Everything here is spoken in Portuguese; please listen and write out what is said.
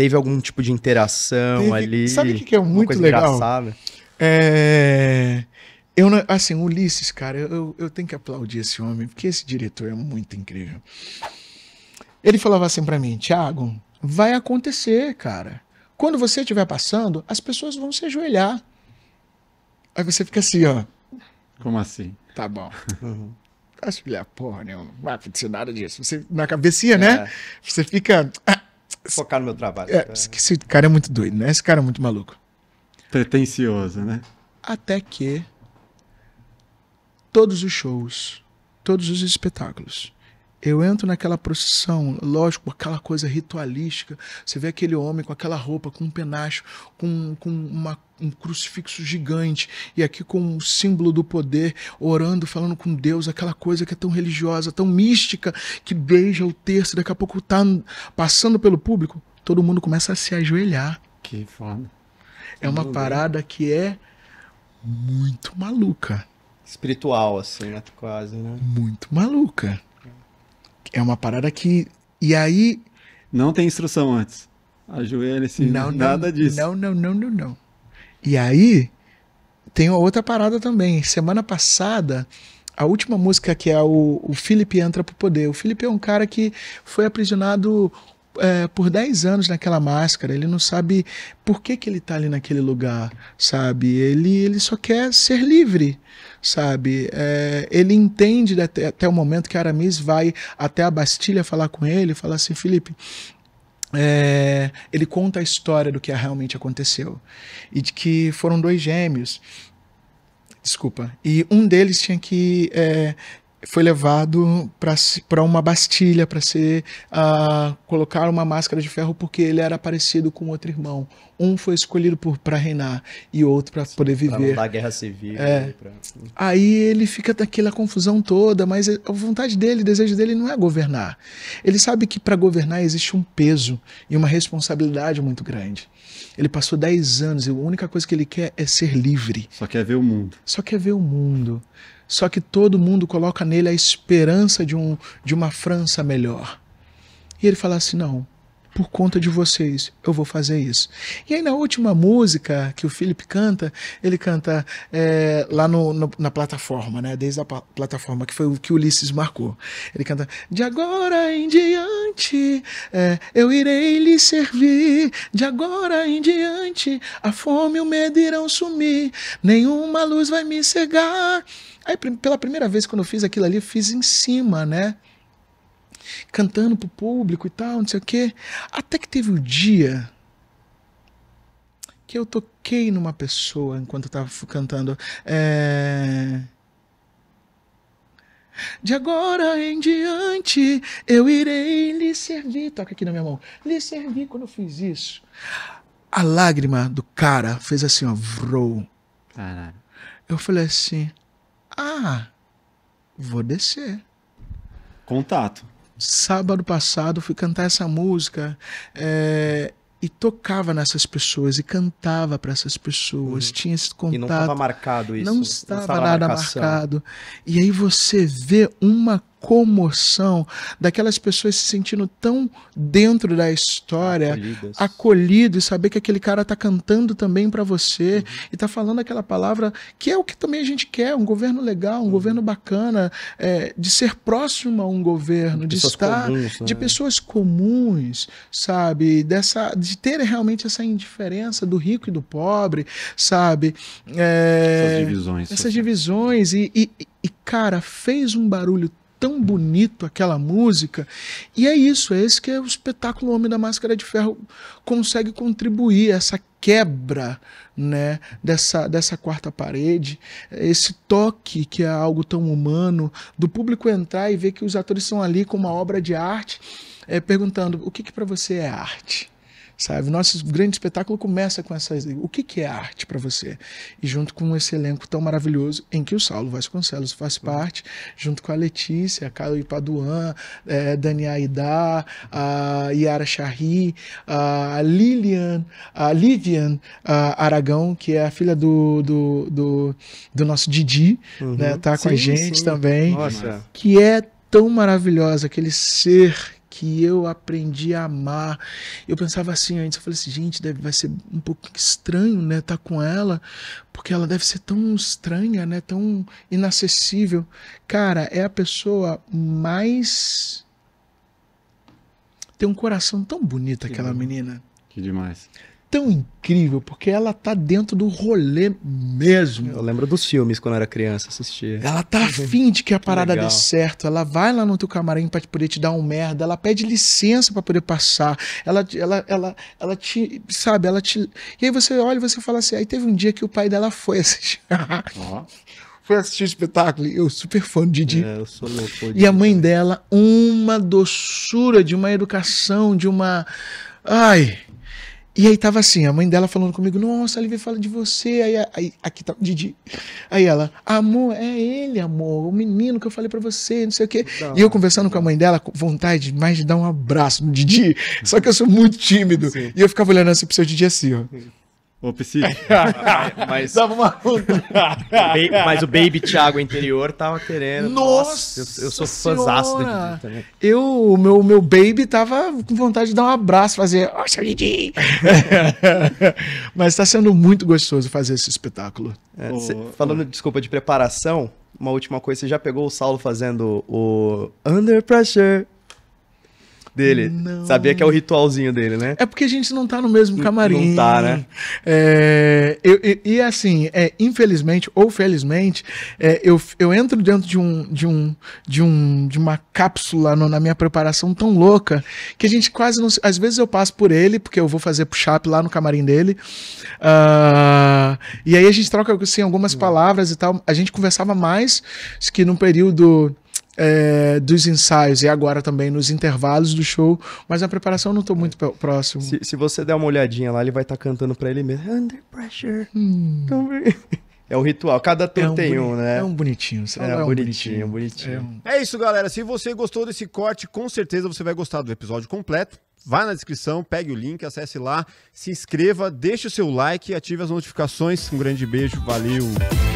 Teve algum tipo de interação Teve, ali? Sabe o que, é muito legal? Engraçada? É. Eu assim, Ulisses, cara, eu, eu tenho que aplaudir esse homem, porque esse diretor é muito incrível. Ele falava assim para mim, Thiago, vai acontecer, cara. Quando você estiver passando, as pessoas vão se ajoelhar. Aí você fica assim, ó. Como assim? Tá bom. Uhum. Ajoelhar, porra, né? não vai acontecer nada disso. Você, na cabecinha, né? é. né? Você fica. Ah, focar no meu trabalho. É, é. esse cara é muito doido, né? Esse cara é muito maluco. Pretencioso, né? Até que todos os shows, todos os espetáculos, eu entro naquela procissão, lógico, aquela coisa ritualística. Você vê aquele homem com aquela roupa, com um penacho, com, com uma, um crucifixo gigante, e aqui com o símbolo do poder, orando, falando com Deus, aquela coisa que é tão religiosa, tão mística, que beija o terço, daqui a pouco está passando pelo público, todo mundo começa a se ajoelhar. Que foda. É uma parada que é muito maluca. Espiritual, assim, né? quase, né? Muito maluca. É uma parada que. E aí. Não tem instrução antes. Ajoelha-se. Não, nada não, disso. Não, não, não, não, não. E aí. Tem uma outra parada também. Semana passada, a última música que é o, o Felipe entra pro poder. O Felipe é um cara que foi aprisionado é, por 10 anos naquela máscara, ele não sabe por que, que ele está ali naquele lugar, sabe? Ele, ele só quer ser livre, sabe? É, ele entende até, até o momento que Aramis vai até a Bastilha falar com ele e fala assim: Felipe, é, ele conta a história do que realmente aconteceu e de que foram dois gêmeos desculpa e um deles tinha que é, foi levado para uma bastilha para ser uh, colocar uma máscara de ferro porque ele era parecido com outro irmão, um foi escolhido para reinar e outro para poder viver. Pra não dar guerra civil. É. Pra... Hum. Aí ele fica daquela confusão toda, mas é, a vontade dele, o desejo dele não é governar. Ele sabe que para governar existe um peso e uma responsabilidade muito grande. Ele passou 10 anos e a única coisa que ele quer é ser livre. Só quer ver o mundo. Só quer ver o mundo. Só que todo mundo coloca nele a esperança de, um, de uma França melhor. E ele fala assim: não, por conta de vocês, eu vou fazer isso. E aí na última música que o Felipe canta, ele canta é, lá no, no, na plataforma, né? Desde a plataforma que foi o que Ulisses marcou. Ele canta: de agora em diante é, eu irei lhe servir. De agora em diante a fome e o medo irão sumir. Nenhuma luz vai me cegar. Aí pela primeira vez quando eu fiz aquilo ali, eu fiz em cima, né? cantando pro público e tal, não sei o quê. Até que teve o um dia que eu toquei numa pessoa enquanto eu tava cantando. É... De agora em diante eu irei lhe servir. Toca aqui na minha mão. Lhe servir quando eu fiz isso. A lágrima do cara fez assim, ó, vrou. Caralho. Eu falei assim: ah, vou descer. Contato sábado passado fui cantar essa música é, e tocava nessas pessoas e cantava para essas pessoas, uhum. tinha esse contato. E não estava marcado isso. Não estava, não estava nada marcado. E aí você vê uma comoção daquelas pessoas se sentindo tão dentro da história, Acolhidas. acolhido e saber que aquele cara tá cantando também para você uhum. e tá falando aquela palavra que é o que também a gente quer, um governo legal, um uhum. governo bacana, é, de ser próximo a um governo, de, de estar comuns, né? de pessoas comuns, sabe, dessa de ter realmente essa indiferença do rico e do pobre, sabe, é, essas divisões, essas divisões e, e, e cara fez um barulho tão bonito aquela música. E é isso, é esse que é o espetáculo Homem da Máscara de Ferro consegue contribuir, essa quebra né, dessa, dessa quarta parede, esse toque que é algo tão humano, do público entrar e ver que os atores são ali com uma obra de arte, é, perguntando o que, que para você é arte sabe? Nosso grande espetáculo começa com essas. O que, que é arte para você? E junto com esse elenco tão maravilhoso, em que o Saulo Vasconcelos faz parte, junto com a Letícia, a Caio Ipaduan, é, Dani Aidar, a Yara Charri, a Lilian, a Livian a Aragão, que é a filha do, do, do, do nosso Didi, uhum. né? Tá com sim, a gente sim. também. Nossa. Que é tão maravilhosa, aquele ser que eu aprendi a amar. Eu pensava assim antes, eu falei assim, gente, deve, vai ser um pouco estranho, né, estar tá com ela, porque ela deve ser tão estranha, né, tão inacessível. Cara, é a pessoa mais tem um coração tão bonito que aquela bom. menina. Que demais tão incrível, porque ela tá dentro do rolê mesmo. Eu lembro dos filmes quando era criança, assistia. Ela tá afim de que a parada que dê certo. Ela vai lá no teu camarim pra poder te dar um merda. Ela pede licença para poder passar. Ela, ela, ela, ela te. Sabe, ela te. E aí você olha e você fala assim. Aí teve um dia que o pai dela foi assistir. Uhum. foi assistir o espetáculo. Eu super fã de Didi. É, eu sou louco. E a mãe dela, uma doçura de uma educação, de uma. Ai, e aí tava assim, a mãe dela falando comigo, nossa, a Lívia fala de você. Aí, aí aqui tá o Didi. Aí ela, amor, é ele, amor, o menino que eu falei para você, não sei o quê. Não, e eu conversando não. com a mãe dela, com vontade mais de dar um abraço no Didi. Só que eu sou muito tímido. Sim. E eu ficava olhando assim pro seu Didi assim, ó. Sim. Ô, Psyche. mas, Dava uma... mas o Baby Thiago interior tava querendo. Nossa! eu, eu, sou fãzaço do Eu, o meu, meu Baby tava com vontade de dar um abraço, fazer. mas tá sendo muito gostoso fazer esse espetáculo. É, oh, cê, falando, oh. desculpa, de preparação, uma última coisa, você já pegou o Saulo fazendo o Under Pressure? dele. Não. Sabia que é o ritualzinho dele, né? É porque a gente não tá no mesmo camarim. Não tá, né? É, eu, e assim, é, infelizmente ou felizmente, é, eu, eu entro dentro de um de um de um de uma cápsula no, na minha preparação tão louca que a gente quase não. Às vezes eu passo por ele porque eu vou fazer push-up lá no camarim dele. Uh, e aí a gente troca assim algumas hum. palavras e tal. A gente conversava mais que no período é, dos ensaios e agora também nos intervalos do show, mas a preparação eu não estou muito próximo. Se, se, você der uma olhadinha lá, ele vai estar tá cantando para ele mesmo. Under pressure. Hum. Então, é o ritual. Cada tour é um tem um, né? É um bonitinho. É, é um bonitinho, bonitinho. bonitinho. É, é isso, galera. Se você gostou desse corte, com certeza você vai gostar do episódio completo. Vá na descrição, pegue o link, acesse lá, se inscreva, deixe o seu like e ative as notificações. Um grande beijo, valeu!